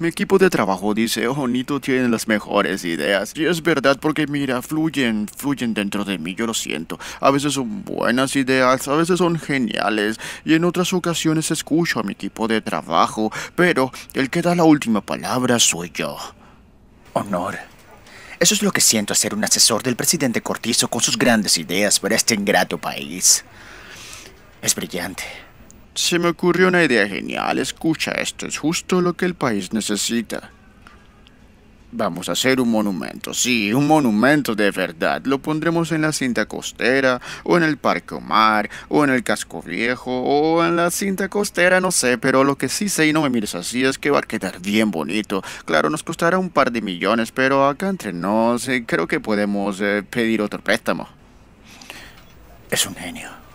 Mi equipo de trabajo dice, oh, Nito tiene las mejores ideas. Y es verdad porque mira, fluyen, fluyen dentro de mí, yo lo siento. A veces son buenas ideas, a veces son geniales. Y en otras ocasiones escucho a mi equipo de trabajo. Pero el que da la última palabra soy yo. Honor. Eso es lo que siento ser un asesor del presidente Cortizo con sus grandes ideas para este ingrato país. Es brillante. Se me ocurrió una idea genial. Escucha, esto es justo lo que el país necesita. Vamos a hacer un monumento, sí, un monumento de verdad. Lo pondremos en la cinta costera, o en el Parque mar, o en el Casco Viejo, o en la cinta costera, no sé, pero lo que sí sé y no me mires así es que va a quedar bien bonito. Claro, nos costará un par de millones, pero acá entre nos eh, creo que podemos eh, pedir otro préstamo. Es un genio.